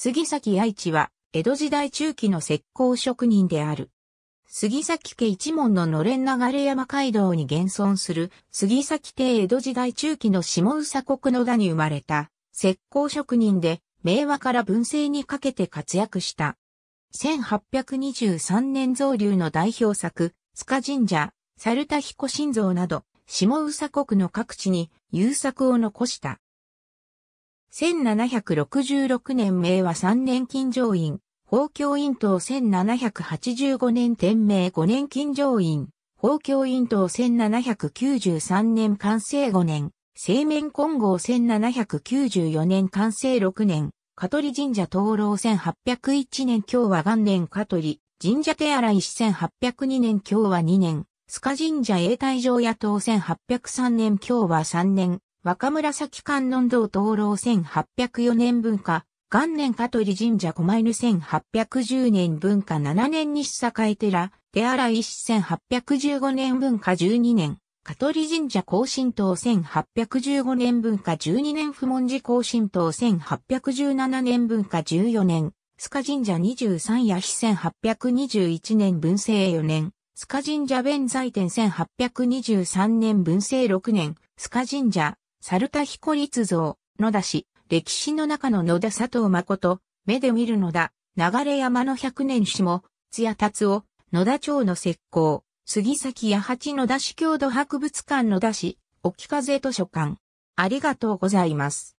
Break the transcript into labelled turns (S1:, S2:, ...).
S1: 杉崎愛知は、江戸時代中期の石膏職人である。
S2: 杉崎家一門ののれん流山街道に現存する杉崎邸江戸時代中期の下宇佐国の田に生まれた石膏職人で明和から文政にかけて活躍した。1823年造流の代表作、塚神社、猿田彦神像など、下宇佐国の各地に優作を残した。1766年明和3年金城院、法教院等1785年天明5年金城院、法教院等1793年完成5年、青面混合1794年完成6年、香取神社灯籠1801年今日は元年香取、神社手洗い1802年今日は2年、須賀神社永代上野党1803年今日は3年、若紫観音堂灯籠1804年文化、元年香取神社狛犬1810年文化7年西栄寺、手洗い市1815年文化12年、香取神社更新塔1815年文化12年不問寺更新塔1817年文化14年、須賀神社23夜市1821年文政4年、須賀神社弁財天1823年文政6年、須賀神社猿田彦立像、野田氏、歴史の中の野田佐藤誠、目で見るのだ、流山の百年史も、津谷達夫、野田町の石膏、杉崎八八野田市郷土博物館野田市、沖風
S1: 図書館。ありがとうございます。